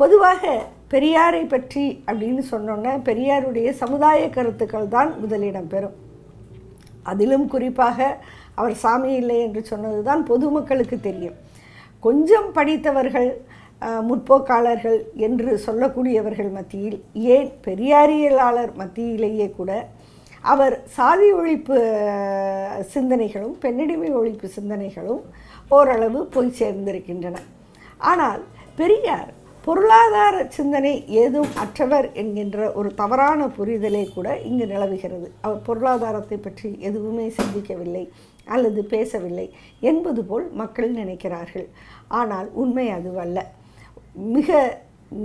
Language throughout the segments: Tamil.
பொதுவாக பெரியாரை பற்றி அப்படின்னு சொன்னோன்னா பெரியாருடைய சமுதாய கருத்துக்கள் தான் முதலிடம் பெறும் அதிலும் குறிப்பாக அவர் சாமி இல்லை என்று சொன்னது தான் பொதுமக்களுக்கு தெரியும் கொஞ்சம் படித்தவர்கள் முற்போக்காளர்கள் என்று சொல்லக்கூடியவர்கள் மத்தியில் ஏன் பெரியாரியலாளர் மத்தியிலேயே கூட அவர் சாதி ஒழிப்பு சிந்தனைகளும் பெண்ணடிமை ஒழிப்பு சிந்தனைகளும் ஓரளவு போய் சேர்ந்திருக்கின்றன ஆனால் பெரியார் பொருளாதார சிந்தனை ஏதும் அற்றவர் என்கின்ற ஒரு தவறான புரிதலே கூட இங்கு நிலவுகிறது அவர் பொருளாதாரத்தை பற்றி எதுவுமே சிந்திக்கவில்லை அல்லது பேசவில்லை என்பது போல் மக்கள் நினைக்கிறார்கள் ஆனால் உண்மை அதுவல்ல மிக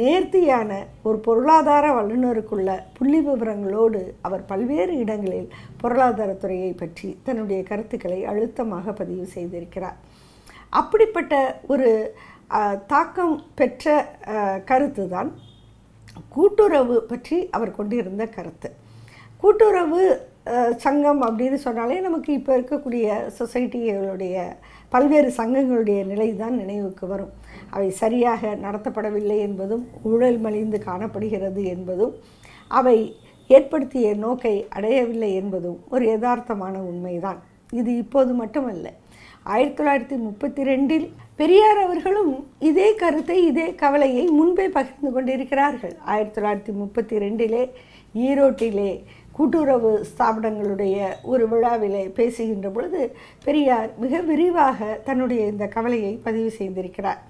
நேர்த்தியான ஒரு பொருளாதார வல்லுநருக்குள்ள புள்ளி விவரங்களோடு அவர் பல்வேறு இடங்களில் பொருளாதாரத்துறையை பற்றி தன்னுடைய கருத்துக்களை அழுத்தமாக பதிவு செய்திருக்கிறார் அப்படிப்பட்ட ஒரு தாக்கம் பெற்ற கருத்து தான் கூட்டுறவு பற்றி அவர் கொண்டிருந்த கருத்து கூட்டுறவு சங்கம் அப்படின்னு சொன்னாலே நமக்கு இப்போ இருக்கக்கூடிய சொசைட்டிகளுடைய பல்வேறு சங்கங்களுடைய நிலை தான் நினைவுக்கு வரும் அவை சரியாக நடத்தப்படவில்லை என்பதும் ஊழல் மலிந்து காணப்படுகிறது என்பதும் அவை ஏற்படுத்திய நோக்கை அடையவில்லை என்பதும் ஒரு யதார்த்தமான உண்மைதான் இது இப்போது மட்டுமல்ல ஆயிரத்தி தொள்ளாயிரத்தி முப்பத்தி ரெண்டில் பெரியார் அவர்களும் இதே கருத்தை இதே கவலையை முன்பே பகிர்ந்து கொண்டிருக்கிறார்கள் ஆயிரத்தி தொள்ளாயிரத்தி முப்பத்தி ரெண்டிலே ஈரோட்டிலே கூட்டுறவு ஸ்தாபனங்களுடைய ஒரு விழாவிலே பேசுகின்ற பொழுது பெரியார் மிக விரிவாக தன்னுடைய இந்த கவலையை பதிவு செய்திருக்கிறார்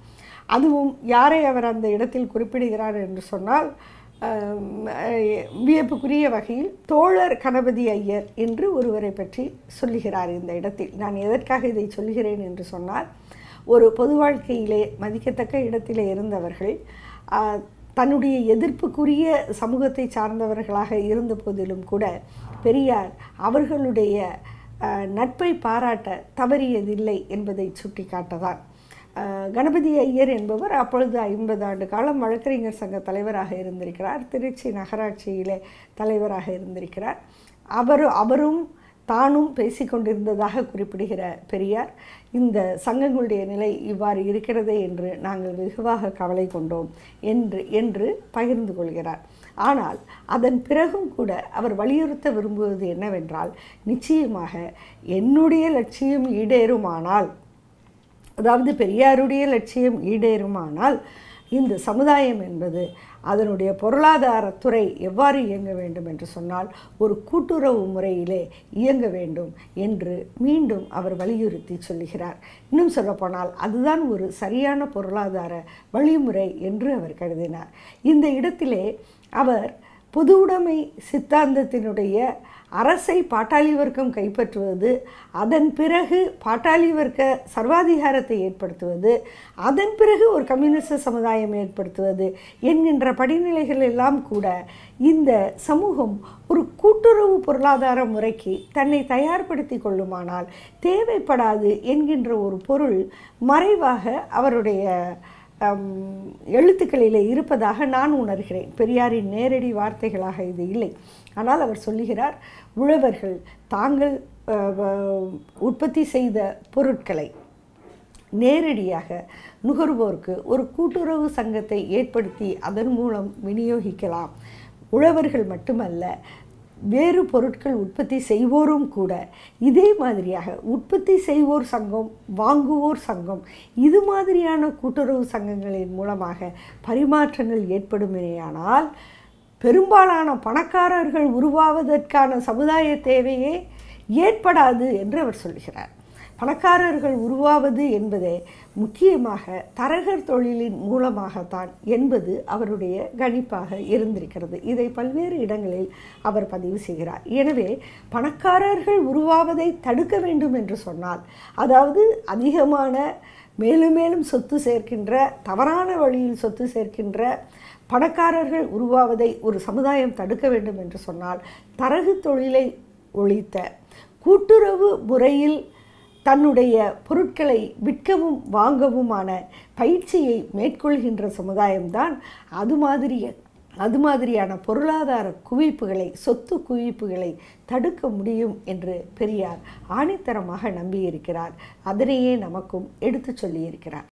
அதுவும் யாரை அவர் அந்த இடத்தில் குறிப்பிடுகிறார் என்று சொன்னால் வியப்புக்குரிய வகையில் தோழர் கணபதி ஐயர் என்று ஒருவரை பற்றி சொல்லுகிறார் இந்த இடத்தில் நான் எதற்காக இதை சொல்கிறேன் என்று சொன்னால் ஒரு பொது வாழ்க்கையிலே மதிக்கத்தக்க இடத்திலே இருந்தவர்கள் தன்னுடைய எதிர்ப்புக்குரிய சமூகத்தை சார்ந்தவர்களாக இருந்த போதிலும் கூட பெரியார் அவர்களுடைய நட்பை பாராட்ட தவறியதில்லை என்பதை சுட்டிக்காட்டதான் கணபதி ஐயர் என்பவர் அப்பொழுது ஐம்பது ஆண்டு காலம் வழக்கறிஞர் சங்க தலைவராக இருந்திருக்கிறார் திருச்சி நகராட்சியிலே தலைவராக இருந்திருக்கிறார் அவர் அவரும் தானும் பேசிக்கொண்டிருந்ததாக குறிப்பிடுகிற பெரியார் இந்த சங்கங்களுடைய நிலை இவ்வாறு இருக்கிறதே என்று நாங்கள் வெகுவாக கவலை கொண்டோம் என்று என்று பகிர்ந்து கொள்கிறார் ஆனால் அதன் பிறகும் கூட அவர் வலியுறுத்த விரும்புவது என்னவென்றால் நிச்சயமாக என்னுடைய லட்சியம் ஈடேறுமானால் அதாவது பெரியாருடைய லட்சியம் ஈடேறுமானால் இந்த சமுதாயம் என்பது அதனுடைய பொருளாதாரத்துறை எவ்வாறு இயங்க வேண்டும் என்று சொன்னால் ஒரு கூட்டுறவு முறையிலே இயங்க வேண்டும் என்று மீண்டும் அவர் வலியுறுத்தி சொல்லுகிறார் இன்னும் சொல்லப்போனால் அதுதான் ஒரு சரியான பொருளாதார வழிமுறை என்று அவர் கருதினார் இந்த இடத்திலே அவர் புது உடைமை சித்தாந்தத்தினுடைய அரசை பாட்டாளி வர்க்கம் கைப்பற்றுவது அதன் பிறகு பாட்டாளி வர்க்க சர்வாதிகாரத்தை ஏற்படுத்துவது அதன் பிறகு ஒரு கம்யூனிஸ்ட சமுதாயம் ஏற்படுத்துவது என்கின்ற படிநிலைகள் எல்லாம் கூட இந்த சமூகம் ஒரு கூட்டுறவு பொருளாதார முறைக்கு தன்னை தயார்படுத்தி கொள்ளுமானால் தேவைப்படாது என்கின்ற ஒரு பொருள் மறைவாக அவருடைய எழுத்துக்களில் இருப்பதாக நான் உணர்கிறேன் பெரியாரின் நேரடி வார்த்தைகளாக இது இல்லை ஆனால் அவர் சொல்லுகிறார் உழவர்கள் தாங்கள் உற்பத்தி செய்த பொருட்களை நேரடியாக நுகர்வோருக்கு ஒரு கூட்டுறவு சங்கத்தை ஏற்படுத்தி அதன் மூலம் விநியோகிக்கலாம் உழவர்கள் மட்டுமல்ல வேறு பொருட்கள் உற்பத்தி செய்வோரும் கூட இதே மாதிரியாக உற்பத்தி செய்வோர் சங்கம் வாங்குவோர் சங்கம் இது மாதிரியான கூட்டுறவு சங்கங்களின் மூலமாக பரிமாற்றங்கள் ஏற்படுமேயானால் பெரும்பாலான பணக்காரர்கள் உருவாவதற்கான சமுதாய தேவையே ஏற்படாது என்று அவர் சொல்கிறார் பணக்காரர்கள் உருவாவது என்பதே முக்கியமாக தரகர் தொழிலின் மூலமாகத்தான் என்பது அவருடைய கணிப்பாக இருந்திருக்கிறது இதை பல்வேறு இடங்களில் அவர் பதிவு செய்கிறார் எனவே பணக்காரர்கள் உருவாவதை தடுக்க வேண்டும் என்று சொன்னால் அதாவது அதிகமான மேலும் மேலும் சொத்து சேர்க்கின்ற தவறான வழியில் சொத்து சேர்க்கின்ற பணக்காரர்கள் உருவாவதை ஒரு சமுதாயம் தடுக்க வேண்டும் என்று சொன்னால் தரகு தொழிலை ஒழித்த கூட்டுறவு முறையில் தன்னுடைய பொருட்களை விற்கவும் வாங்கவுமான பயிற்சியை மேற்கொள்கின்ற சமுதாயம்தான் அது மாதிரிய அது மாதிரியான பொருளாதார குவிப்புகளை சொத்து குவிப்புகளை தடுக்க முடியும் என்று பெரியார் ஆணித்தரமாக நம்பியிருக்கிறார் அதனையே நமக்கும் எடுத்து சொல்லியிருக்கிறார்